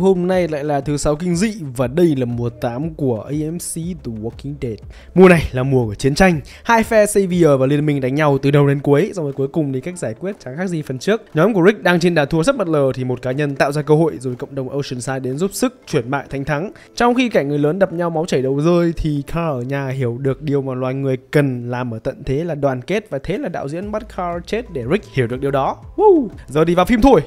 Hôm nay lại là thứ sáu kinh dị và đây là mùa 8 của AMC The Walking Dead. Mùa này là mùa của chiến tranh. Hai phe Savior và Liên minh đánh nhau từ đầu đến cuối, rồi cuối cùng thì cách giải quyết chẳng khác gì phần trước. Nhóm của Rick đang trên đà thua rất bất lờ thì một cá nhân tạo ra cơ hội rồi cộng đồng Oceanside đến giúp sức chuyển bại thành thắng. Trong khi cả người lớn đập nhau máu chảy đầu rơi thì Carl ở nhà hiểu được điều mà loài người cần làm ở tận thế là đoàn kết và thế là đạo diễn bắt Carl chết để Rick hiểu được điều đó. Woo! Giờ đi vào phim thôi.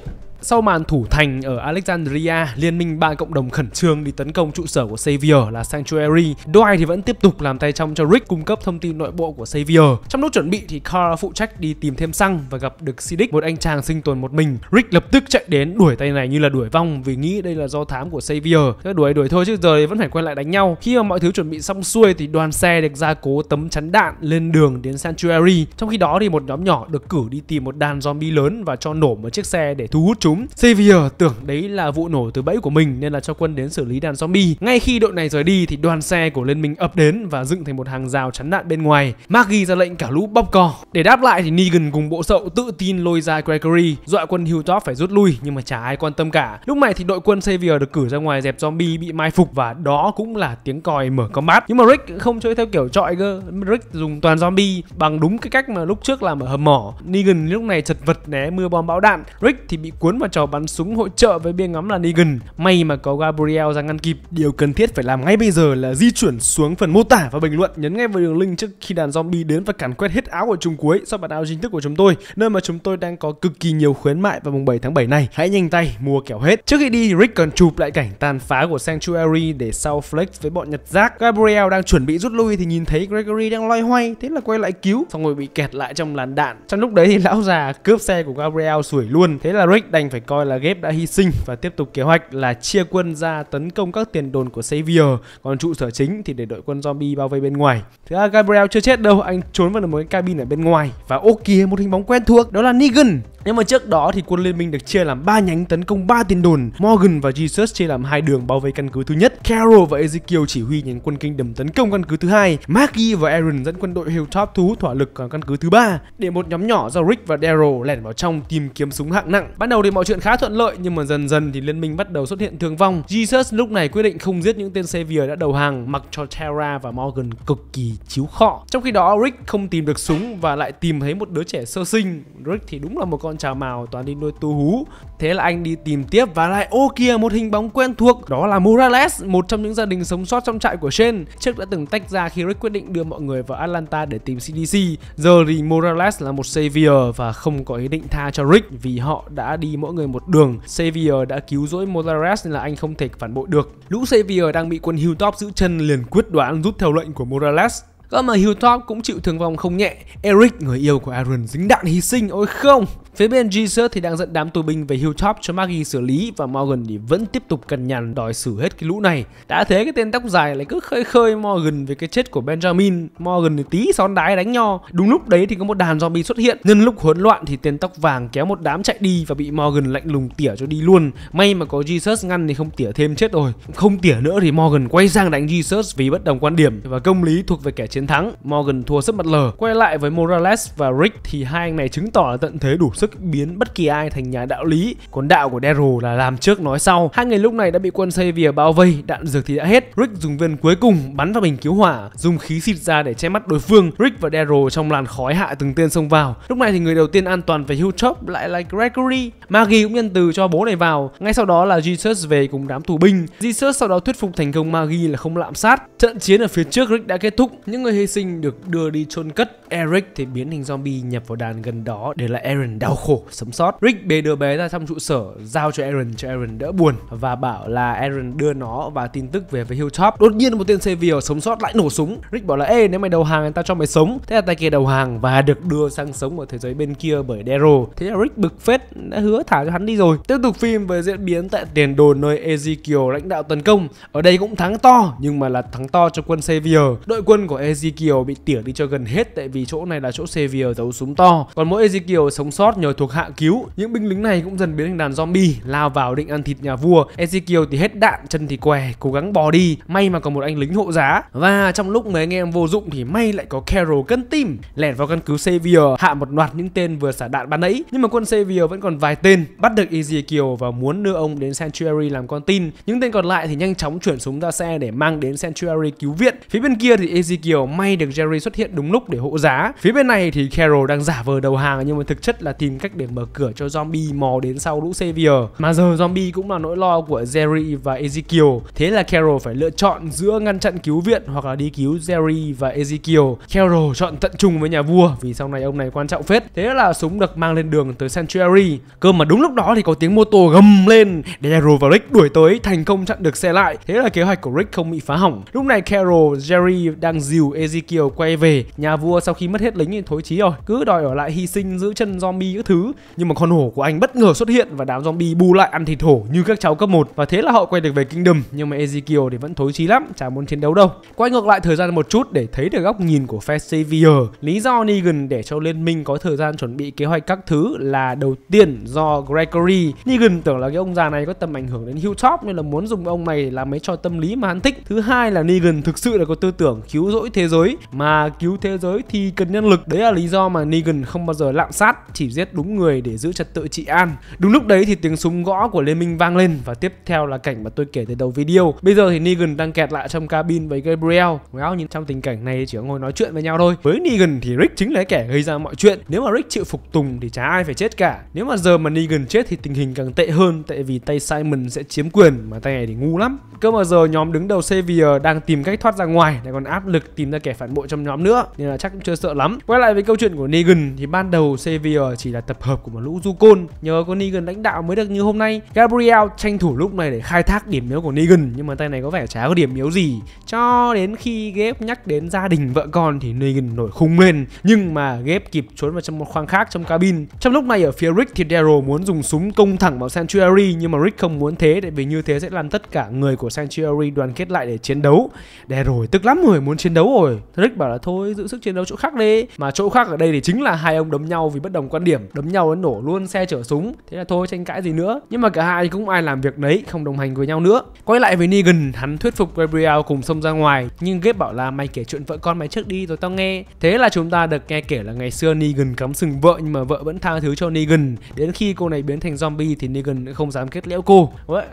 Sau màn thủ thành ở Alexandria, liên minh ba cộng đồng khẩn trương đi tấn công trụ sở của Xavier là Sanctuary. Dwight thì vẫn tiếp tục làm tay trong cho Rick cung cấp thông tin nội bộ của Xavier. Trong lúc chuẩn bị thì Carl phụ trách đi tìm thêm xăng và gặp được Sidic, một anh chàng sinh tồn một mình. Rick lập tức chạy đến đuổi tay này như là đuổi vong vì nghĩ đây là do thám của Xavier. Thế đuổi đuổi thôi chứ giờ thì vẫn phải quay lại đánh nhau. Khi mà mọi thứ chuẩn bị xong xuôi thì đoàn xe được gia cố tấm chắn đạn lên đường đến Sanctuary. Trong khi đó thì một nhóm nhỏ được cử đi tìm một đàn zombie lớn và cho nổ một chiếc xe để thu hút chúng đúng. Xavier tưởng đấy là vụ nổ từ bẫy của mình nên là cho quân đến xử lý đàn zombie. Ngay khi đội này rời đi thì đoàn xe của liên minh ập đến và dựng thành một hàng rào chắn đạn bên ngoài. Maggie ra lệnh cả lũ bóp cò. Để đáp lại thì Negan cùng bộ sậu tự tin lôi ra Gregory, dọa quân Hilltop phải rút lui nhưng mà chả ai quan tâm cả. Lúc này thì đội quân Xavier được cử ra ngoài dẹp zombie bị mai phục và đó cũng là tiếng còi mở combat. Nhưng mà Rick không chơi theo kiểu trọi cơ. Rick dùng toàn zombie bằng đúng cái cách mà lúc trước làm ở hầm mỏ. Negan lúc này chật vật né mưa bom bão đạn. Rick thì bị cuốn và trò bắn súng hỗ trợ với bia ngắm là Negan. May mà có Gabriel ra ngăn kịp. Điều cần thiết phải làm ngay bây giờ là di chuyển xuống phần mô tả và bình luận, nhấn ngay vào đường link trước khi đàn zombie đến và càn quét hết áo của chúng cuối sau bản áo chính thức của chúng tôi, nơi mà chúng tôi đang có cực kỳ nhiều khuyến mại vào mùng 7 tháng 7 này. Hãy nhanh tay mua kẻo hết. Trước khi đi, Rick còn chụp lại cảnh tàn phá của Sanctuary để sau flex với bọn Nhật Giác. Gabriel đang chuẩn bị rút lui thì nhìn thấy Gregory đang loay hoay, thế là quay lại cứu, xong rồi bị kẹt lại trong làn đạn. Trong lúc đấy thì lão già cướp xe của Gabriel sủi luôn, thế là Rick đành đành phải coi là Ghép đã hy sinh và tiếp tục kế hoạch là chia quân ra tấn công các tiền đồn của Xavier, còn trụ sở chính thì để đội quân zombie bao vây bên ngoài. Thế là Gabriel chưa chết đâu, anh trốn vào một cái cabin ở bên ngoài và ô kìa một hình bóng quen thuộc, đó là Negan. Nhưng mà trước đó thì quân liên minh được chia làm ba nhánh tấn công ba tiền đồn, Morgan và Jesus chia làm hai đường bao vây căn cứ thứ nhất, Carol và Ezekiel chỉ huy nhánh quân kinh đầm tấn công căn cứ thứ hai, Maggie và Aaron dẫn quân đội Hilltop thú thỏa lực ở căn cứ thứ ba để một nhóm nhỏ do Rick và Daryl lẻn vào trong tìm kiếm súng hạng nặng. Ban đầu thì mọi chuyện khá thuận lợi nhưng mà dần dần thì liên minh bắt đầu xuất hiện thương vong. Jesus lúc này quyết định không giết những tên Xavier đã đầu hàng mặc cho Terra và Morgan cực kỳ chiếu khọ. Trong khi đó Rick không tìm được súng và lại tìm thấy một đứa trẻ sơ sinh. Rick thì đúng là một con trà mào toàn đi nuôi tu hú. Thế là anh đi tìm tiếp và lại ô kìa một hình bóng quen thuộc đó là Morales, một trong những gia đình sống sót trong trại của Shane. Trước đã từng tách ra khi Rick quyết định đưa mọi người vào Atlanta để tìm CDC. Giờ thì Morales là một Xavier và không có ý định tha cho Rick vì họ đã đi mọi mỗi người một đường. Xavier đã cứu rỗi Morales nên là anh không thể phản bội được. Lũ Xavier đang bị quân Hilltop giữ chân liền quyết đoán rút theo lệnh của Morales. Cơ mà Hilltop cũng chịu thương vong không nhẹ, Eric người yêu của Aaron dính đạn hy sinh, ôi không! Phía bên Jesus thì đang dẫn đám tù binh về Hilltop cho Maggie xử lý và Morgan thì vẫn tiếp tục cần nhằn đòi xử hết cái lũ này. Đã thế cái tên tóc dài lại cứ khơi khơi Morgan về cái chết của Benjamin, Morgan thì tí son đái đánh nho. Đúng lúc đấy thì có một đàn zombie xuất hiện, nhân lúc hỗn loạn thì tên tóc vàng kéo một đám chạy đi và bị Morgan lạnh lùng tỉa cho đi luôn. May mà có Jesus ngăn thì không tỉa thêm chết rồi. Không tỉa nữa thì Morgan quay sang đánh Jesus vì bất đồng quan điểm và công lý thuộc về kẻ chết chiến thắng, Morgan thua rất bất lờ. Quay lại với Morales và Rick thì hai anh này chứng tỏ là tận thế đủ sức biến bất kỳ ai thành nhà đạo lý. Còn đạo của Daryl là làm trước nói sau. Hai người lúc này đã bị quân Xavier bao vây, đạn dược thì đã hết. Rick dùng viên cuối cùng bắn vào bình cứu hỏa, dùng khí xịt ra để che mắt đối phương. Rick và Daryl trong làn khói hạ từng tên xông vào. Lúc này thì người đầu tiên an toàn về Hilltop lại là Gregory. Maggie cũng nhân từ cho bố này vào. Ngay sau đó là Jesus về cùng đám tù binh. Jesus sau đó thuyết phục thành công Maggie là không lạm sát. Trận chiến ở phía trước Rick đã kết thúc. Những người người hy sinh được đưa đi chôn cất, Eric thì biến hình zombie nhập vào đàn gần đó để lại Aaron đau khổ sống sót. Rick bế đứa bé ra trong trụ sở, giao cho Aaron cho Aaron đỡ buồn và bảo là Aaron đưa nó và tin tức về với Hilltop. Đột nhiên một tên Xavier sống sót lại nổ súng. Rick bảo là ê nếu mày đầu hàng người ta cho mày sống. Thế là tay kia đầu hàng và được đưa sang sống ở thế giới bên kia bởi Daryl. Thế là Rick bực phết đã hứa thả cho hắn đi rồi. Tiếp tục phim về diễn biến tại tiền đồn nơi Ezekiel lãnh đạo tấn công. Ở đây cũng thắng to nhưng mà là thắng to cho quân Xavier. Đội quân của Ezekiel Ezekiel bị tỉa đi cho gần hết tại vì chỗ này là chỗ Xavier giấu súng to. Còn mỗi Ezekiel sống sót nhờ thuộc hạ cứu, những binh lính này cũng dần biến thành đàn zombie lao vào định ăn thịt nhà vua. Ezekiel thì hết đạn, chân thì què, cố gắng bò đi. May mà còn một anh lính hộ giá. Và trong lúc mấy anh em vô dụng thì may lại có Carol cân tim lẻn vào căn cứ Xavier hạ một loạt những tên vừa xả đạn ban nãy. Nhưng mà quân Xavier vẫn còn vài tên bắt được Ezekiel và muốn đưa ông đến Sanctuary làm con tin. Những tên còn lại thì nhanh chóng chuyển súng ra xe để mang đến Sanctuary cứu viện. Phía bên kia thì Ezekiel may được Jerry xuất hiện đúng lúc để hộ giá. Phía bên này thì Carol đang giả vờ đầu hàng nhưng mà thực chất là tìm cách để mở cửa cho zombie mò đến sau lũ Xavier. Mà giờ zombie cũng là nỗi lo của Jerry và Ezekiel. Thế là Carol phải lựa chọn giữa ngăn chặn cứu viện hoặc là đi cứu Jerry và Ezekiel. Carol chọn tận trung với nhà vua vì sau này ông này quan trọng phết. Thế là súng được mang lên đường tới Sanctuary. Cơ mà đúng lúc đó thì có tiếng mô tô gầm lên. Daryl và Rick đuổi tới thành công chặn được xe lại. Thế là kế hoạch của Rick không bị phá hỏng. Lúc này Carol, Jerry đang dìu Ezekiel quay về nhà vua sau khi mất hết lính thì thối chí rồi cứ đòi ở lại hy sinh giữ chân zombie các thứ nhưng mà con hổ của anh bất ngờ xuất hiện và đám zombie bù lại ăn thịt hổ như các cháu cấp 1 và thế là họ quay được về kingdom nhưng mà Ezekiel thì vẫn thối chí lắm chả muốn chiến đấu đâu quay ngược lại thời gian một chút để thấy được góc nhìn của phe Xavier lý do Negan để cho liên minh có thời gian chuẩn bị kế hoạch các thứ là đầu tiên do Gregory Negan tưởng là cái ông già này có tầm ảnh hưởng đến Hilltop nên là muốn dùng ông này làm mấy trò tâm lý mà hắn thích thứ hai là Negan thực sự là có tư tưởng cứu rỗi thế giới mà cứu thế giới thì cần nhân lực đấy là lý do mà Negan không bao giờ lạm sát chỉ giết đúng người để giữ trật tự trị an đúng lúc đấy thì tiếng súng gõ của liên minh vang lên và tiếp theo là cảnh mà tôi kể từ đầu video bây giờ thì Negan đang kẹt lại trong cabin với Gabriel Well nhìn trong tình cảnh này chỉ có ngồi nói chuyện với nhau thôi với Negan thì Rick chính là kẻ gây ra mọi chuyện nếu mà Rick chịu phục tùng thì chả ai phải chết cả nếu mà giờ mà Negan chết thì tình hình càng tệ hơn tại vì tay Simon sẽ chiếm quyền mà tay này thì ngu lắm cơ mà giờ nhóm đứng đầu Xavier đang tìm cách thoát ra ngoài lại còn áp lực tìm tìm ra kẻ phản bội trong nhóm nữa nên là chắc cũng chưa sợ lắm quay lại với câu chuyện của Negan thì ban đầu Xavier chỉ là tập hợp của một lũ du côn nhờ có Negan lãnh đạo mới được như hôm nay Gabriel tranh thủ lúc này để khai thác điểm yếu của Negan nhưng mà tay này có vẻ chả có điểm yếu gì cho đến khi ghép nhắc đến gia đình vợ con thì Negan nổi khung lên nhưng mà ghép kịp trốn vào trong một khoang khác trong cabin trong lúc này ở phía Rick thì Daryl muốn dùng súng công thẳng vào Sanctuary nhưng mà Rick không muốn thế tại vì như thế sẽ làm tất cả người của Sanctuary đoàn kết lại để chiến đấu Daryl tức lắm rồi muốn chiến đấu rồi Rick bảo là thôi giữ sức chiến đấu chỗ khác đi Mà chỗ khác ở đây thì chính là hai ông đấm nhau vì bất đồng quan điểm Đấm nhau đến nổ luôn xe chở súng Thế là thôi tranh cãi gì nữa Nhưng mà cả hai cũng ai làm việc đấy không đồng hành với nhau nữa Quay lại với Negan hắn thuyết phục Gabriel cùng xông ra ngoài Nhưng Gabe bảo là mày kể chuyện vợ con mày trước đi rồi tao nghe Thế là chúng ta được nghe kể là ngày xưa Negan cắm sừng vợ nhưng mà vợ vẫn tha thứ cho Negan Đến khi cô này biến thành zombie thì Negan không dám kết liễu cô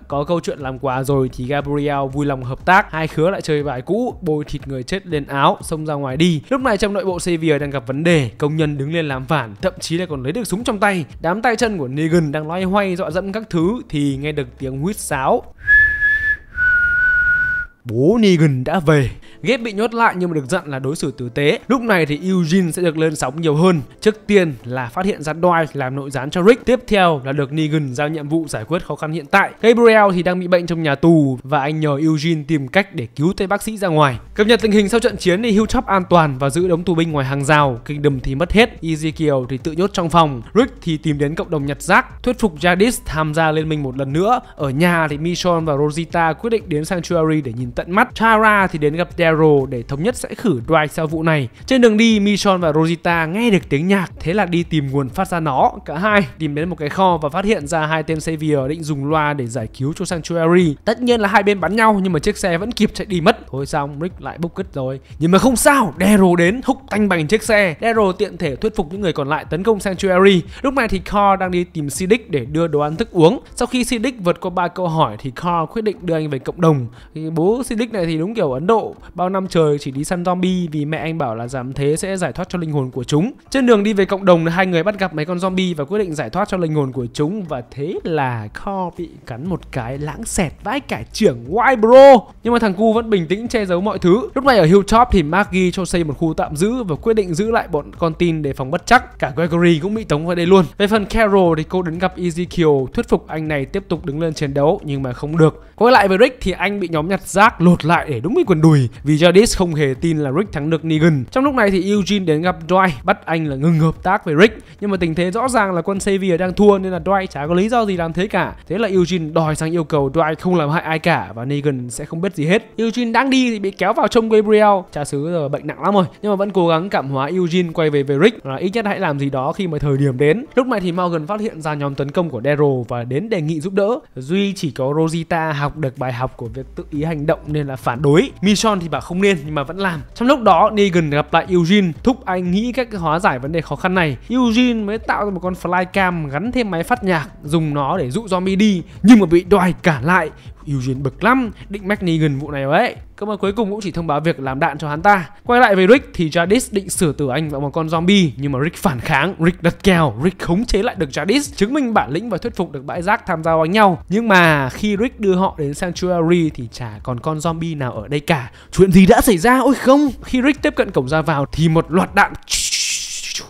Có câu chuyện làm quà rồi thì Gabriel vui lòng hợp tác Hai khứa lại chơi bài cũ bôi thịt người chết lên áo xông ra ngoài đi lúc này trong nội bộ Xavier đang gặp vấn đề công nhân đứng lên làm phản thậm chí là còn lấy được súng trong tay đám tay chân của Negan đang loay hoay dọa dẫm các thứ thì nghe được tiếng huýt sáo bố Negan đã về Ghép bị nhốt lại nhưng mà được dặn là đối xử tử tế. Lúc này thì Eugene sẽ được lên sóng nhiều hơn. Trước tiên là phát hiện ra Dwight làm nội gián cho Rick. Tiếp theo là được Negan giao nhiệm vụ giải quyết khó khăn hiện tại. Gabriel thì đang bị bệnh trong nhà tù và anh nhờ Eugene tìm cách để cứu tên bác sĩ ra ngoài. Cập nhật tình hình sau trận chiến thì Hilltop an toàn và giữ đống tù binh ngoài hàng rào. Kingdom thì mất hết. Ezekiel thì tự nhốt trong phòng. Rick thì tìm đến cộng đồng nhặt rác, thuyết phục Jadis tham gia liên minh một lần nữa. Ở nhà thì Michonne và Rosita quyết định đến Sanctuary để nhìn tận mắt. Tara thì đến gặp Derek Cairo để thống nhất sẽ khử Dwight sau vụ này. Trên đường đi, Michonne và Rosita nghe được tiếng nhạc, thế là đi tìm nguồn phát ra nó. Cả hai tìm đến một cái kho và phát hiện ra hai tên Savior định dùng loa để giải cứu cho Sanctuary. Tất nhiên là hai bên bắn nhau nhưng mà chiếc xe vẫn kịp chạy đi mất. Thôi xong, Rick lại bốc cứt rồi. Nhưng mà không sao, Daryl đến húc tanh bằng chiếc xe. Daryl tiện thể thuyết phục những người còn lại tấn công Sanctuary. Lúc này thì Carl đang đi tìm Sidic để đưa đồ ăn thức uống. Sau khi Sidic vượt qua ba câu hỏi thì Carl quyết định đưa anh về cộng đồng. Thì bố Sidic này thì đúng kiểu Ấn Độ, Bao năm trời chỉ đi săn zombie vì mẹ anh bảo là giảm thế sẽ giải thoát cho linh hồn của chúng. Trên đường đi về cộng đồng, hai người bắt gặp mấy con zombie và quyết định giải thoát cho linh hồn của chúng và thế là Kho bị cắn một cái lãng xẹt vãi cả trưởng Why bro? Nhưng mà thằng cu vẫn bình tĩnh che giấu mọi thứ. Lúc này ở Hilltop thì Maggie cho xây một khu tạm giữ và quyết định giữ lại bọn con tin để phòng bất chắc. Cả Gregory cũng bị tống vào đây luôn. Về phần Carol thì cô đến gặp Ezekiel thuyết phục anh này tiếp tục đứng lên chiến đấu nhưng mà không được. Quay lại với Rick thì anh bị nhóm nhặt rác lột lại để đúng với quần đùi vì Jadis không hề tin là Rick thắng được Negan. Trong lúc này thì Eugene đến gặp Dwight bắt anh là ngừng hợp tác với Rick nhưng mà tình thế rõ ràng là quân Xavier đang thua nên là Dwight chả có lý do gì làm thế cả. Thế là Eugene đòi sang yêu cầu Dwight không làm hại ai cả và Negan sẽ không biết gì hết. Eugene đang đi thì bị kéo vào trong Gabriel, trà xứ giờ bệnh nặng lắm rồi nhưng mà vẫn cố gắng cảm hóa Eugene quay về với Rick là ít nhất hãy làm gì đó khi mà thời điểm đến. Lúc này thì Morgan phát hiện ra nhóm tấn công của Daryl và đến đề nghị giúp đỡ. Duy chỉ có Rosita học được bài học của việc tự ý hành động nên là phản đối. Michonne thì và không nên nhưng mà vẫn làm trong lúc đó Negan gặp lại Eugene thúc anh nghĩ cách hóa giải vấn đề khó khăn này Eugene mới tạo ra một con flycam gắn thêm máy phát nhạc dùng nó để dụ zombie đi nhưng mà bị Dwight cả lại Eugene bực lắm, định McNegan vụ này đấy. Cơ quan cuối cùng cũng chỉ thông báo việc làm đạn cho hắn ta. Quay lại về Rick thì Jadis định sửa tử anh vào một con zombie nhưng mà Rick phản kháng, Rick đặt kèo, Rick khống chế lại được Jadis, chứng minh bản lĩnh và thuyết phục được bãi rác tham gia đánh nhau. Nhưng mà khi Rick đưa họ đến Sanctuary thì chả còn con zombie nào ở đây cả. Chuyện gì đã xảy ra? Ôi không! Khi Rick tiếp cận cổng ra vào thì một loạt đạn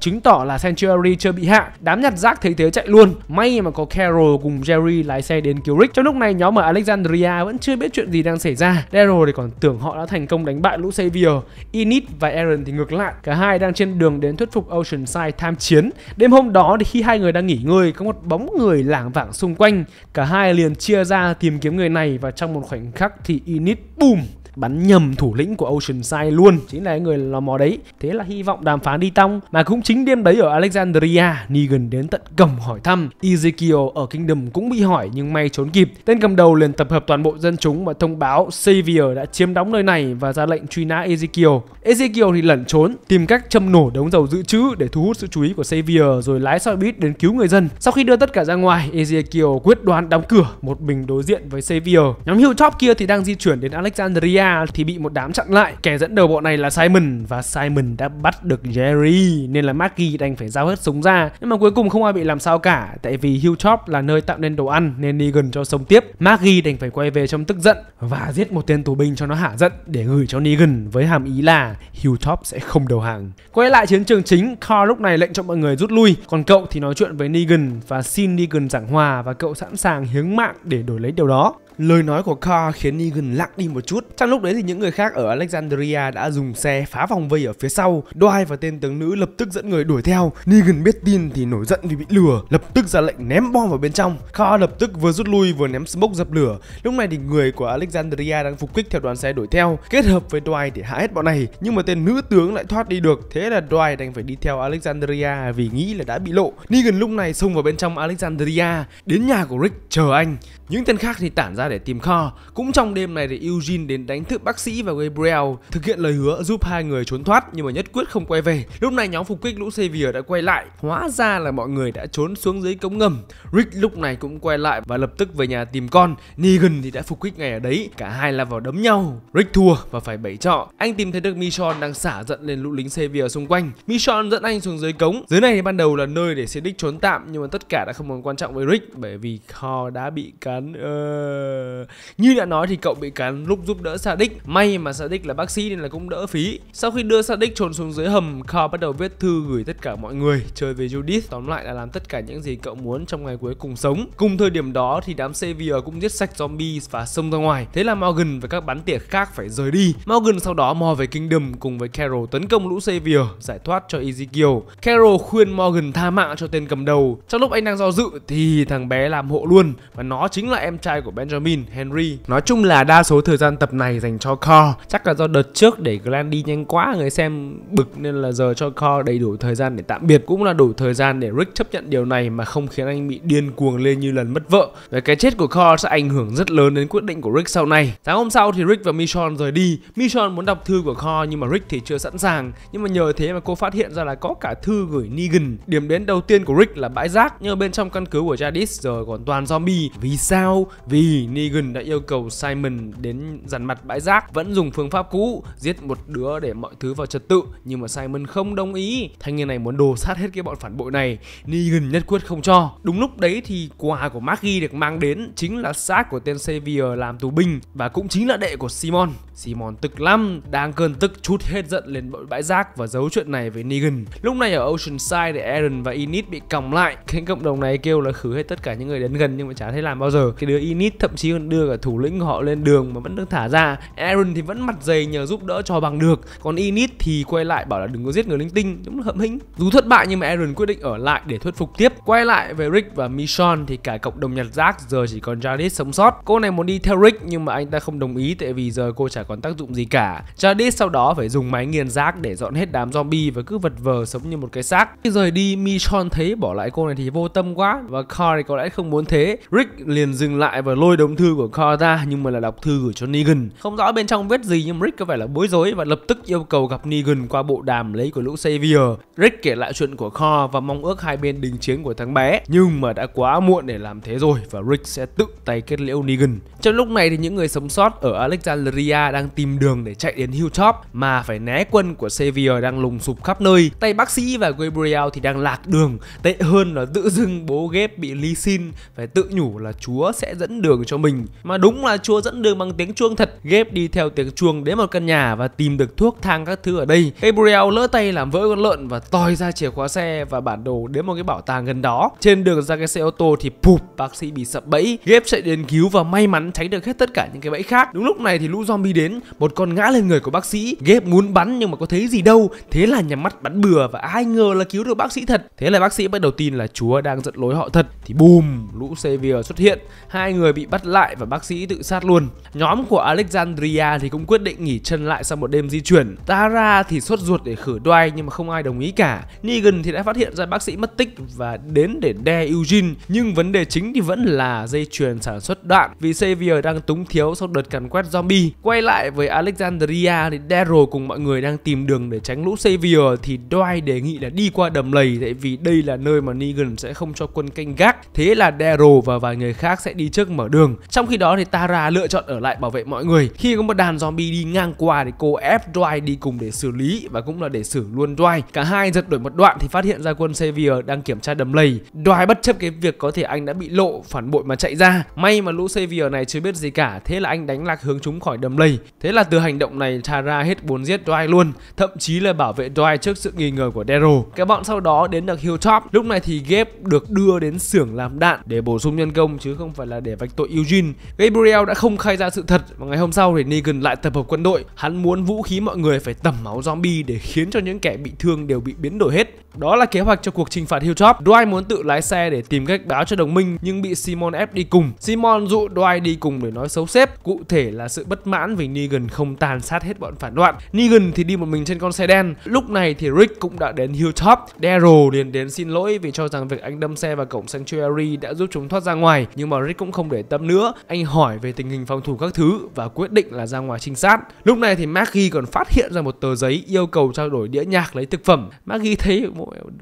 Chứng tỏ là Sanctuary chưa bị hạ. Đám nhặt rác thế thế chạy luôn. May mà có Carol cùng Jerry lái xe đến cứu Rick. Trong lúc này nhóm ở Alexandria vẫn chưa biết chuyện gì đang xảy ra. Daryl thì còn tưởng họ đã thành công đánh bại lũ Xavier Enid và Aaron thì ngược lại. Cả hai đang trên đường đến thuyết phục Oceanside tham chiến. Đêm hôm đó thì khi hai người đang nghỉ ngơi có một bóng người lảng vảng xung quanh. Cả hai liền chia ra tìm kiếm người này và trong một khoảnh khắc thì Enid boom bắn nhầm thủ lĩnh của Oceanside luôn chính là người lò mò đấy thế là hy vọng đàm phán đi tong mà cũng chính đêm đấy ở Alexandria Negan đến tận cổng hỏi thăm Ezekiel ở Kingdom cũng bị hỏi nhưng may trốn kịp tên cầm đầu liền tập hợp toàn bộ dân chúng và thông báo Xavier đã chiếm đóng nơi này và ra lệnh truy nã Ezekiel Ezekiel thì lẩn trốn tìm cách châm nổ đống dầu dự trữ để thu hút sự chú ý của Xavier rồi lái soi bít đến cứu người dân sau khi đưa tất cả ra ngoài Ezekiel quyết đoán đóng cửa một mình đối diện với Xavier nhóm hiệu top kia thì đang di chuyển đến Alexandria Ria thì bị một đám chặn lại. Kẻ dẫn đầu bọn này là Simon và Simon đã bắt được Jerry nên là Maggie đành phải giao hết súng ra. Nhưng mà cuối cùng không ai bị làm sao cả tại vì Hilltop là nơi tạo nên đồ ăn nên Negan cho sống tiếp. Maggie đành phải quay về trong tức giận và giết một tên tù binh cho nó hạ giận để gửi cho Negan với hàm ý là Hilltop sẽ không đầu hàng. Quay lại chiến trường chính, Carl lúc này lệnh cho mọi người rút lui, còn cậu thì nói chuyện với Negan và xin Negan giảng hòa và cậu sẵn sàng hiến mạng để đổi lấy điều đó. Lời nói của Carr khiến Negan lặng đi một chút. Trong lúc đấy thì những người khác ở Alexandria đã dùng xe phá vòng vây ở phía sau. Dwight và tên tướng nữ lập tức dẫn người đuổi theo. Negan biết tin thì nổi giận vì bị lừa, lập tức ra lệnh ném bom vào bên trong. Carr lập tức vừa rút lui vừa ném smoke dập lửa. Lúc này thì người của Alexandria đang phục kích theo đoàn xe đuổi theo, kết hợp với Dwight để hạ hết bọn này. Nhưng mà tên nữ tướng lại thoát đi được, thế là Dwight đành phải đi theo Alexandria vì nghĩ là đã bị lộ. Negan lúc này xông vào bên trong Alexandria, đến nhà của Rick chờ anh. Những tên khác thì tản ra ra để tìm kho. Cũng trong đêm này thì Eugene đến đánh thức bác sĩ và Gabriel thực hiện lời hứa giúp hai người trốn thoát nhưng mà nhất quyết không quay về. Lúc này nhóm phục kích lũ Xavier đã quay lại. Hóa ra là mọi người đã trốn xuống dưới cống ngầm. Rick lúc này cũng quay lại và lập tức về nhà tìm con. Negan thì đã phục kích ngay ở đấy. Cả hai lao vào đấm nhau. Rick thua và phải bẫy trọ. Anh tìm thấy được Michonne đang xả giận lên lũ lính Xavier xung quanh. Michonne dẫn anh xuống dưới cống. Dưới này thì ban đầu là nơi để Cedric trốn tạm nhưng mà tất cả đã không còn quan trọng với Rick bởi vì kho đã bị cắn. Uh... Ờ, như đã nói thì cậu bị cắn lúc giúp đỡ Sadik. May mà Sadik là bác sĩ nên là cũng đỡ phí. Sau khi đưa Sadik trồn xuống dưới hầm, Carl bắt đầu viết thư gửi tất cả mọi người chơi với Judith. Tóm lại là làm tất cả những gì cậu muốn trong ngày cuối cùng sống. Cùng thời điểm đó thì đám Savior cũng giết sạch zombie và xông ra ngoài. Thế là Morgan và các bắn tiệc khác phải rời đi. Morgan sau đó mò về Kingdom cùng với Carol tấn công lũ Savior giải thoát cho Ezekiel. Carol khuyên Morgan tha mạng cho tên cầm đầu. Trong lúc anh đang do dự thì thằng bé làm hộ luôn và nó chính là em trai của Benjamin Benjamin, Henry. Nói chung là đa số thời gian tập này dành cho Core. Chắc là do đợt trước để Glenn đi nhanh quá người xem bực nên là giờ cho Core đầy đủ thời gian để tạm biệt cũng là đủ thời gian để Rick chấp nhận điều này mà không khiến anh bị điên cuồng lên như lần mất vợ. Và cái chết của Core sẽ ảnh hưởng rất lớn đến quyết định của Rick sau này. Sáng hôm sau thì Rick và Michonne rời đi. Michonne muốn đọc thư của Core nhưng mà Rick thì chưa sẵn sàng. Nhưng mà nhờ thế mà cô phát hiện ra là có cả thư gửi Negan. Điểm đến đầu tiên của Rick là bãi rác nhưng bên trong căn cứ của Jadis giờ còn toàn zombie. Vì sao? Vì Negan đã yêu cầu Simon đến dàn mặt bãi rác, vẫn dùng phương pháp cũ, giết một đứa để mọi thứ vào trật tự, nhưng mà Simon không đồng ý. Thanh niên này muốn đồ sát hết cái bọn phản bội này, Negan nhất quyết không cho. Đúng lúc đấy thì quà của Maggie được mang đến chính là xác của tên Xavier làm tù binh và cũng chính là đệ của Simon. Simon tức lắm, đang cơn tức chút hết giận lên bọn bãi rác và giấu chuyện này với Negan. Lúc này ở Oceanside để Aaron và Init bị còng lại. Cái cộng đồng này kêu là khử hết tất cả những người đến gần nhưng mà chả thấy làm bao giờ. Cái đứa Init thậm chí chí còn đưa cả thủ lĩnh của họ lên đường mà vẫn được thả ra Aaron thì vẫn mặt dày nhờ giúp đỡ cho bằng được còn Init thì quay lại bảo là đừng có giết người linh tinh đúng là hậm hĩnh dù thất bại nhưng mà Aaron quyết định ở lại để thuyết phục tiếp quay lại về Rick và Michonne thì cả cộng đồng nhặt rác giờ chỉ còn Jadis sống sót cô này muốn đi theo Rick nhưng mà anh ta không đồng ý tại vì giờ cô chả còn tác dụng gì cả Jadis sau đó phải dùng máy nghiền rác để dọn hết đám zombie và cứ vật vờ sống như một cái xác khi rời đi Michonne thấy bỏ lại cô này thì vô tâm quá và Carl có lẽ không muốn thế Rick liền dừng lại và lôi đống thư của Carl ra nhưng mà là đọc thư gửi cho Negan. Không rõ bên trong viết gì nhưng Rick có vẻ là bối rối và lập tức yêu cầu gặp Negan qua bộ đàm lấy của lũ Xavier. Rick kể lại chuyện của Carl và mong ước hai bên đình chiến của thằng bé nhưng mà đã quá muộn để làm thế rồi và Rick sẽ tự tay kết liễu Negan. Trong lúc này thì những người sống sót ở Alexandria đang tìm đường để chạy đến Hilltop mà phải né quân của Xavier đang lùng sụp khắp nơi. Tay bác sĩ và Gabriel thì đang lạc đường. Tệ hơn là tự dưng bố ghép bị Lee Sin phải tự nhủ là chúa sẽ dẫn đường cho mình mà đúng là chúa dẫn đường bằng tiếng chuông thật ghép đi theo tiếng chuông đến một căn nhà và tìm được thuốc thang các thứ ở đây Gabriel lỡ tay làm vỡ con lợn và toi ra chìa khóa xe và bản đồ đến một cái bảo tàng gần đó trên đường ra cái xe ô tô thì pụp bác sĩ bị sập bẫy ghép chạy đến cứu và may mắn tránh được hết tất cả những cái bẫy khác đúng lúc này thì lũ zombie đến một con ngã lên người của bác sĩ ghép muốn bắn nhưng mà có thấy gì đâu thế là nhắm mắt bắn bừa và ai ngờ là cứu được bác sĩ thật thế là bác sĩ bắt đầu tin là chúa đang dẫn lối họ thật thì bùm lũ Xavier xuất hiện hai người bị bắt lại và bác sĩ tự sát luôn. Nhóm của Alexandria thì cũng quyết định nghỉ chân lại sau một đêm di chuyển. Tara thì sốt ruột để khử Dwight nhưng mà không ai đồng ý cả. Negan thì đã phát hiện ra bác sĩ mất tích và đến để đe Eugene nhưng vấn đề chính thì vẫn là dây chuyền sản xuất đoạn vì Xavier đang túng thiếu sau đợt càn quét zombie. Quay lại với Alexandria thì Daryl cùng mọi người đang tìm đường để tránh lũ Xavier thì Dwight đề nghị là đi qua đầm lầy tại vì đây là nơi mà Negan sẽ không cho quân canh gác. Thế là Daryl và vài người khác sẽ đi trước mở đường đường trong khi đó thì Tara lựa chọn ở lại bảo vệ mọi người khi có một đàn zombie đi ngang qua thì cô ép Dwight đi cùng để xử lý và cũng là để xử luôn Dwight cả hai giật đuổi một đoạn thì phát hiện ra quân Xavier đang kiểm tra đầm lầy Dwight bất chấp cái việc có thể anh đã bị lộ phản bội mà chạy ra may mà lũ Xavier này chưa biết gì cả thế là anh đánh lạc hướng chúng khỏi đầm lầy thế là từ hành động này Tara hết muốn giết Dwight luôn thậm chí là bảo vệ Dwight trước sự nghi ngờ của Daryl các bọn sau đó đến được Hilltop lúc này thì Gabe được đưa đến xưởng làm đạn để bổ sung nhân công chứ không phải là để vạch tội yêu Eugene, Gabriel đã không khai ra sự thật và ngày hôm sau thì Negan lại tập hợp quân đội. Hắn muốn vũ khí mọi người phải tẩm máu zombie để khiến cho những kẻ bị thương đều bị biến đổi hết. Đó là kế hoạch cho cuộc trừng phạt Hilltop. Dwight muốn tự lái xe để tìm cách báo cho đồng minh nhưng bị Simon ép đi cùng. Simon dụ Dwight đi cùng để nói xấu sếp, cụ thể là sự bất mãn vì Negan không tàn sát hết bọn phản loạn. Negan thì đi một mình trên con xe đen. Lúc này thì Rick cũng đã đến Hilltop. Daryl liền đến xin lỗi vì cho rằng việc anh đâm xe vào cổng Sanctuary đã giúp chúng thoát ra ngoài, nhưng mà Rick cũng không để tâm nữa nữa anh hỏi về tình hình phòng thủ các thứ và quyết định là ra ngoài trinh sát lúc này thì Maggie còn phát hiện ra một tờ giấy yêu cầu trao đổi đĩa nhạc lấy thực phẩm Maggie thấy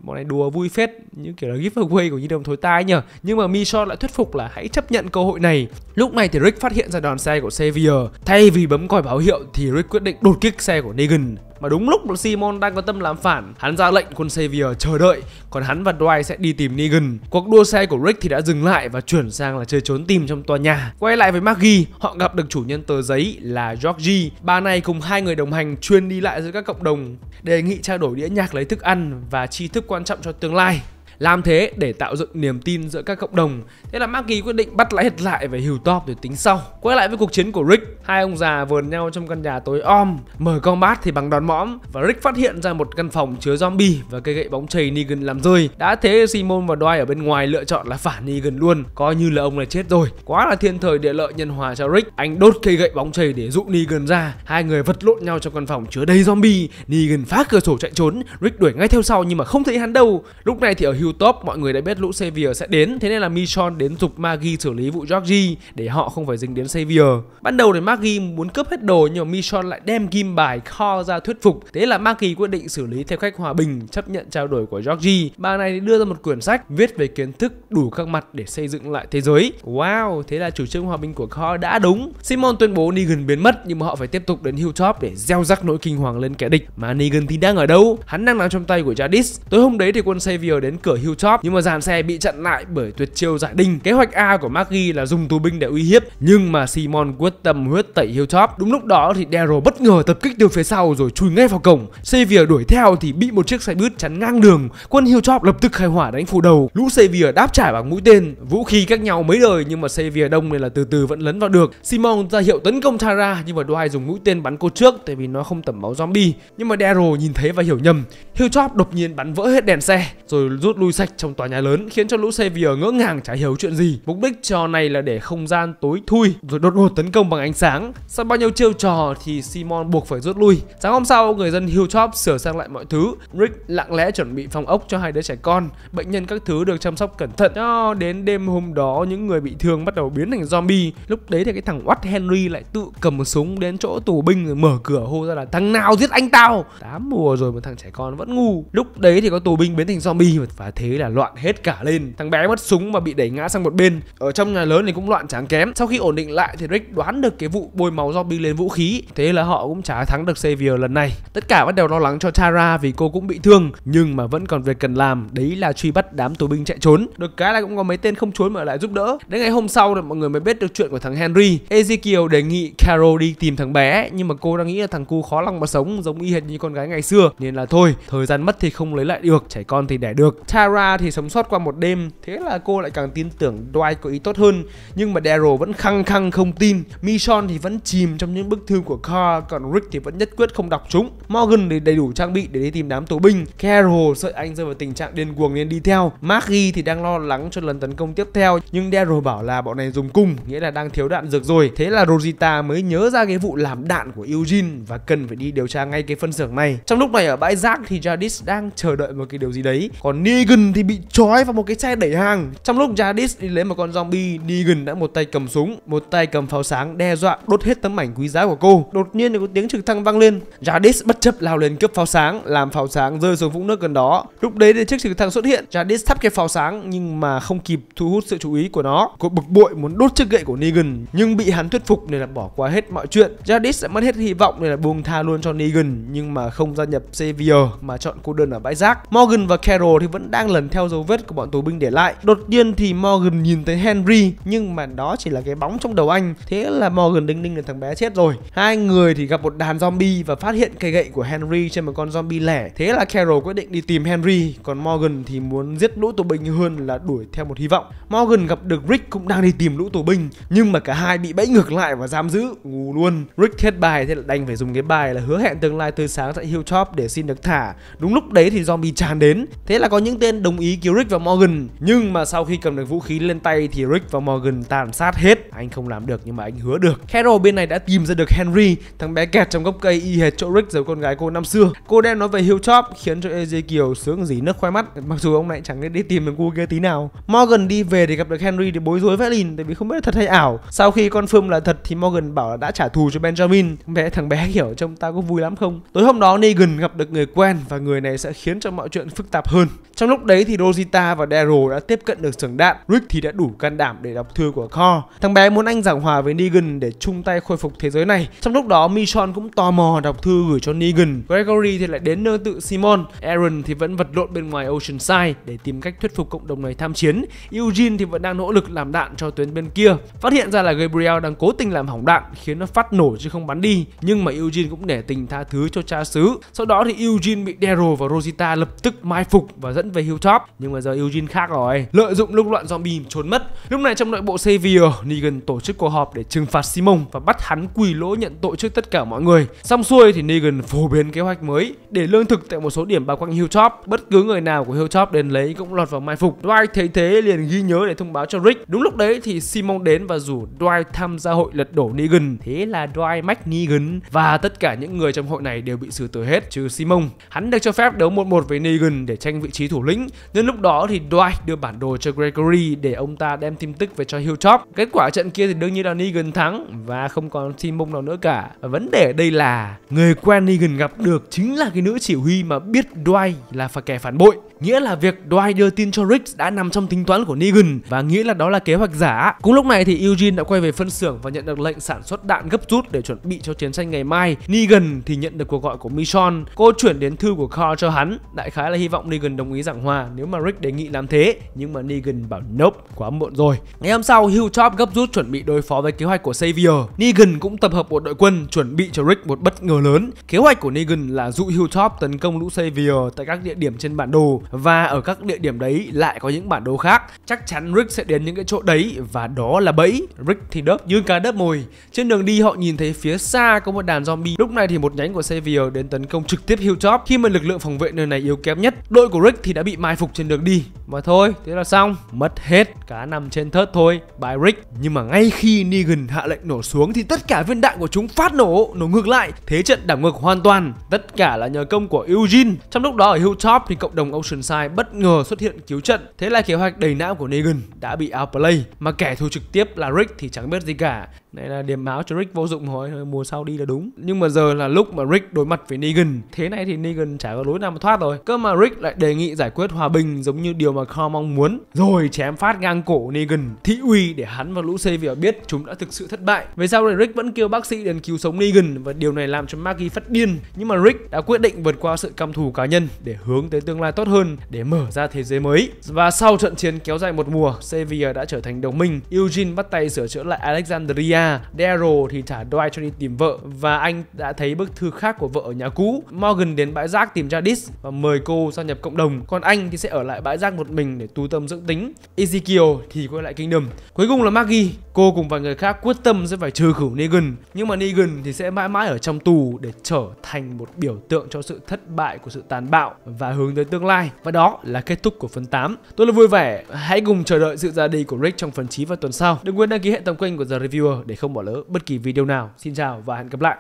bọn này đùa vui phết như kiểu là giveaway của nhi đồng thối tai nhở nhưng mà Michon lại thuyết phục là hãy chấp nhận cơ hội này lúc này thì Rick phát hiện ra đoàn xe của Xavier thay vì bấm còi báo hiệu thì Rick quyết định đột kích xe của Negan mà đúng lúc Simon đang có tâm làm phản, hắn ra lệnh quân Xavier chờ đợi, còn hắn và Dwight sẽ đi tìm Negan. Cuộc đua xe của Rick thì đã dừng lại và chuyển sang là chơi trốn tìm trong tòa nhà. Quay lại với Maggie, họ gặp được chủ nhân tờ giấy là Georgie. Bà này cùng hai người đồng hành chuyên đi lại giữa các cộng đồng, đề nghị trao đổi đĩa nhạc lấy thức ăn và tri thức quan trọng cho tương lai. Làm thế để tạo dựng niềm tin giữa các cộng đồng. Thế là Maki quyết định bắt lại hết lại và hiểu Hilltop rồi tính sau. Quay lại với cuộc chiến của Rick, hai ông già vờn nhau trong căn nhà tối om, mở combat thì bằng đòn mõm và Rick phát hiện ra một căn phòng chứa zombie và cây gậy bóng chày Negan làm rơi. Đã thế Simon và Dwight ở bên ngoài lựa chọn là phản Negan luôn, coi như là ông là chết rồi. Quá là thiên thời địa lợi nhân hòa cho Rick. Anh đốt cây gậy bóng chày để dụ Negan ra. Hai người vật lộn nhau trong căn phòng chứa đầy zombie. Negan phá cửa sổ chạy trốn, Rick đuổi ngay theo sau nhưng mà không thấy hắn đâu. Lúc này thì ở Hilltop mọi người đã biết lũ Xavier sẽ đến Thế nên là Michon đến dục Maggie xử lý vụ Georgie Để họ không phải dính đến Xavier Ban đầu thì Maggie muốn cướp hết đồ Nhưng mà Michon lại đem kim bài Carl ra thuyết phục Thế là Maggie quyết định xử lý theo cách hòa bình Chấp nhận trao đổi của Georgie Bà này đưa ra một quyển sách viết về kiến thức đủ các mặt để xây dựng lại thế giới Wow, thế là chủ trương hòa bình của Carl đã đúng Simon tuyên bố Negan biến mất Nhưng mà họ phải tiếp tục đến Hilltop để gieo rắc nỗi kinh hoàng lên kẻ địch Mà Negan thì đang ở đâu? Hắn đang nằm trong tay của Jadis Tối hôm đấy thì quân Xavier đến cửa cửa Hilltop nhưng mà dàn xe bị chặn lại bởi tuyệt chiêu giải dạ đinh. Kế hoạch A của Maggie là dùng tù binh để uy hiếp nhưng mà Simon quyết tâm huyết tẩy Hilltop. Đúng lúc đó thì Daryl bất ngờ tập kích từ phía sau rồi chui ngay vào cổng. Xavier đuổi theo thì bị một chiếc xe buýt chắn ngang đường. Quân Hilltop lập tức khai hỏa đánh phủ đầu. Lũ Xavier đáp trả bằng mũi tên, vũ khí cách nhau mấy đời nhưng mà Xavier đông nên là từ từ vẫn lấn vào được. Simon ra hiệu tấn công Tara nhưng mà Dwight dùng mũi tên bắn cô trước tại vì nó không tẩm máu zombie. Nhưng mà Daryl nhìn thấy và hiểu nhầm. Hilltop đột nhiên bắn vỡ hết đèn xe rồi rút lùi sạch trong tòa nhà lớn khiến cho lũ Savior ngỡ ngàng chả hiểu chuyện gì. Mục đích trò này là để không gian tối thui rồi đột ngột tấn công bằng ánh sáng. Sau bao nhiêu chiêu trò thì Simon buộc phải rút lui. Sáng hôm sau, người dân Hilltop sửa sang lại mọi thứ. Rick lặng lẽ chuẩn bị phòng ốc cho hai đứa trẻ con. Bệnh nhân các thứ được chăm sóc cẩn thận. Cho đến đêm hôm đó, những người bị thương bắt đầu biến thành zombie. Lúc đấy thì cái thằng Watt Henry lại tự cầm một súng đến chỗ tù binh rồi mở cửa hô ra là thằng nào giết anh tao. Tám mùa rồi mà thằng trẻ con vẫn ngu. Lúc đấy thì có tù binh biến thành zombie và thế là loạn hết cả lên thằng bé mất súng và bị đẩy ngã sang một bên ở trong nhà lớn thì cũng loạn chẳng kém sau khi ổn định lại thì rick đoán được cái vụ bôi máu do zombie lên vũ khí thế là họ cũng chả thắng được savior lần này tất cả bắt đầu lo lắng cho tara vì cô cũng bị thương nhưng mà vẫn còn việc cần làm đấy là truy bắt đám tù binh chạy trốn được cái là cũng có mấy tên không trốn mà lại giúp đỡ đến ngày hôm sau thì mọi người mới biết được chuyện của thằng henry ezekiel đề nghị carol đi tìm thằng bé nhưng mà cô đang nghĩ là thằng cu khó lòng mà sống giống y hệt như con gái ngày xưa nên là thôi thời gian mất thì không lấy lại được trẻ con thì đẻ được Tara Kara thì sống sót qua một đêm, thế là cô lại càng tin tưởng Dwight có ý tốt hơn. Nhưng mà Daryl vẫn khăng khăng không tin. Michonne thì vẫn chìm trong những bức thư của Carl, còn Rick thì vẫn nhất quyết không đọc chúng. Morgan thì đầy đủ trang bị để đi tìm đám tù binh. Carol sợ anh rơi vào tình trạng điên cuồng nên đi theo. Maggie thì đang lo lắng cho lần tấn công tiếp theo, nhưng Daryl bảo là bọn này dùng cung, nghĩa là đang thiếu đạn dược rồi. Thế là Rosita mới nhớ ra cái vụ làm đạn của Eugene và cần phải đi điều tra ngay cái phân xưởng này. Trong lúc này ở bãi rác thì Jadis đang chờ đợi một cái điều gì đấy. Còn Negan Negan thì bị trói vào một cái xe đẩy hàng Trong lúc Jadis đi lấy một con zombie Negan đã một tay cầm súng Một tay cầm pháo sáng đe dọa đốt hết tấm ảnh quý giá của cô Đột nhiên thì có tiếng trực thăng vang lên Jadis bất chấp lao lên cướp pháo sáng Làm pháo sáng rơi xuống vũng nước gần đó Lúc đấy thì chiếc trực thăng xuất hiện Jadis thắp cái pháo sáng nhưng mà không kịp thu hút sự chú ý của nó Cô bực bội muốn đốt chiếc gậy của Negan Nhưng bị hắn thuyết phục nên là bỏ qua hết mọi chuyện Jadis đã mất hết hy vọng nên là buông tha luôn cho Negan Nhưng mà không gia nhập Xavier mà chọn cô đơn ở bãi rác Morgan và Carol thì vẫn đang đang lần theo dấu vết của bọn tù binh để lại. Đột nhiên thì Morgan nhìn thấy Henry nhưng mà đó chỉ là cái bóng trong đầu anh. Thế là Morgan đinh ninh là thằng bé chết rồi. Hai người thì gặp một đàn zombie và phát hiện cây gậy của Henry trên một con zombie lẻ. Thế là Carol quyết định đi tìm Henry, còn Morgan thì muốn giết lũ tù binh hơn là đuổi theo một hy vọng. Morgan gặp được Rick cũng đang đi tìm lũ tù binh nhưng mà cả hai bị bẫy ngược lại và giam giữ, ngủ luôn. Rick hết bài thế là đành phải dùng cái bài là hứa hẹn tương lai tươi sáng tại Hilltop để xin được thả. Đúng lúc đấy thì zombie tràn đến. Thế là có những tên lên đồng ý cứu Rick và Morgan Nhưng mà sau khi cầm được vũ khí lên tay thì Rick và Morgan tàn sát hết Anh không làm được nhưng mà anh hứa được Carol bên này đã tìm ra được Henry Thằng bé kẹt trong gốc cây y hệt chỗ Rick giống con gái cô năm xưa Cô đem nói về Hilltop khiến cho Ezekiel sướng dí nước khoai mắt Mặc dù ông lại chẳng nên đi tìm được cô kia tí nào Morgan đi về để gặp được Henry để bối rối vẽ lìn Tại vì không biết là thật hay ảo Sau khi con Phương là thật thì Morgan bảo là đã trả thù cho Benjamin Mẹ thằng bé hiểu trông ta có vui lắm không Tối hôm đó Negan gặp được người quen Và người này sẽ khiến cho mọi chuyện phức tạp hơn Trong lúc lúc đấy thì Rosita và Daryl đã tiếp cận được sừng đạn, Rick thì đã đủ can đảm để đọc thư của Kho. Thằng bé muốn anh giảng hòa với Negan để chung tay khôi phục thế giới này. Trong lúc đó Michonne cũng tò mò đọc thư gửi cho Negan. Gregory thì lại đến nơi tự Simon, Aaron thì vẫn vật lộn bên ngoài Oceanside để tìm cách thuyết phục cộng đồng này tham chiến. Eugene thì vẫn đang nỗ lực làm đạn cho tuyến bên kia. Phát hiện ra là Gabriel đang cố tình làm hỏng đạn khiến nó phát nổ chứ không bắn đi. Nhưng mà Eugene cũng để tình tha thứ cho cha xứ. Sau đó thì Eugene bị Daryl và Rosita lập tức mai phục và dẫn về về Hilltop nhưng mà giờ Eugene khác rồi. Lợi dụng lúc loạn zombie trốn mất. Lúc này trong nội bộ Xavier, Negan tổ chức cuộc họp để trừng phạt Simon và bắt hắn quỳ lỗ nhận tội trước tất cả mọi người. Xong xuôi thì Negan phổ biến kế hoạch mới để lương thực tại một số điểm bao quanh Hilltop. Bất cứ người nào của Hilltop đến lấy cũng lọt vào mai phục. Dwight thấy thế liền ghi nhớ để thông báo cho Rick. Đúng lúc đấy thì Simon đến và rủ Dwight tham gia hội lật đổ Negan. Thế là Dwight Negan và tất cả những người trong hội này đều bị xử tử hết trừ Simon. Hắn được cho phép đấu một một với Negan để tranh vị trí thủ lĩnh lĩnh. Nhân lúc đó thì Dwight đưa bản đồ cho Gregory để ông ta đem tin tức về cho Hilltop. Kết quả trận kia thì đương nhiên là Negan thắng và không còn team mông nào nữa cả. Và vấn đề ở đây là người quen Negan gặp được chính là cái nữ chỉ huy mà biết Dwight là phải kẻ phản bội Nghĩa là việc Dwight đưa tin cho Rick đã nằm trong tính toán của Negan và nghĩa là đó là kế hoạch giả. Cũng lúc này thì Eugene đã quay về phân xưởng và nhận được lệnh sản xuất đạn gấp rút để chuẩn bị cho chiến tranh ngày mai. Negan thì nhận được cuộc gọi của Michonne. Cô chuyển đến thư của Carl cho hắn. Đại khái là hy vọng Negan đồng ý giảng hòa nếu mà Rick đề nghị làm thế. Nhưng mà Negan bảo nope, quá muộn rồi. Ngày hôm sau, Hugh Chop gấp rút chuẩn bị đối phó với kế hoạch của Xavier. Negan cũng tập hợp một đội quân chuẩn bị cho Rick một bất ngờ lớn. Kế hoạch của Negan là dụ Hilltop tấn công lũ Xavier tại các địa điểm trên bản đồ và ở các địa điểm đấy lại có những bản đồ khác chắc chắn Rick sẽ đến những cái chỗ đấy và đó là bẫy Rick thì đớp như cá đớp mồi trên đường đi họ nhìn thấy phía xa có một đàn zombie lúc này thì một nhánh của Savior đến tấn công trực tiếp Hilltop khi mà lực lượng phòng vệ nơi này yếu kém nhất đội của Rick thì đã bị mai phục trên đường đi mà thôi thế là xong mất hết cá nằm trên thớt thôi bye Rick nhưng mà ngay khi Negan hạ lệnh nổ xuống thì tất cả viên đạn của chúng phát nổ nổ ngược lại thế trận đảo ngược hoàn toàn tất cả là nhờ công của Eugene trong lúc đó ở Hilltop thì cộng đồng Ocean Burnside bất ngờ xuất hiện cứu trận. Thế là kế hoạch đầy não của Negan đã bị outplay mà kẻ thù trực tiếp là Rick thì chẳng biết gì cả. đây là điểm máu cho Rick vô dụng hồi mùa sau đi là đúng. Nhưng mà giờ là lúc mà Rick đối mặt với Negan. Thế này thì Negan chả có lối nào mà thoát rồi. Cơ mà Rick lại đề nghị giải quyết hòa bình giống như điều mà Carl mong muốn. Rồi chém phát ngang cổ Negan, thị uy để hắn và lũ Xavier biết chúng đã thực sự thất bại. Về sau thì Rick vẫn kêu bác sĩ đến cứu sống Negan và điều này làm cho Maggie phát điên. Nhưng mà Rick đã quyết định vượt qua sự căm thù cá nhân để hướng tới tương lai tốt hơn hơn để mở ra thế giới mới. Và sau trận chiến kéo dài một mùa, Sevilla đã trở thành đồng minh. Eugene bắt tay sửa chữa lại Alexandria, Daryl thì trả Dwight cho đi tìm vợ và anh đã thấy bức thư khác của vợ ở nhà cũ. Morgan đến bãi rác tìm ra Dis và mời cô gia nhập cộng đồng, còn anh thì sẽ ở lại bãi rác một mình để tu tâm dưỡng tính. Ezekiel thì quay lại Kingdom. Cuối cùng là Maggie, cô cùng vài người khác quyết tâm sẽ phải trừ khử Negan, nhưng mà Negan thì sẽ mãi mãi ở trong tù để trở thành một biểu tượng cho sự thất bại của sự tàn bạo và hướng tới tương lai. Và đó là kết thúc của phần 8. Tôi là vui vẻ, hãy cùng chờ đợi sự ra đi của Rick trong phần 9 vào tuần sau. Đừng quên đăng ký hệ thống kênh của The Reviewer để không bỏ lỡ bất kỳ video nào. Xin chào và hẹn gặp lại.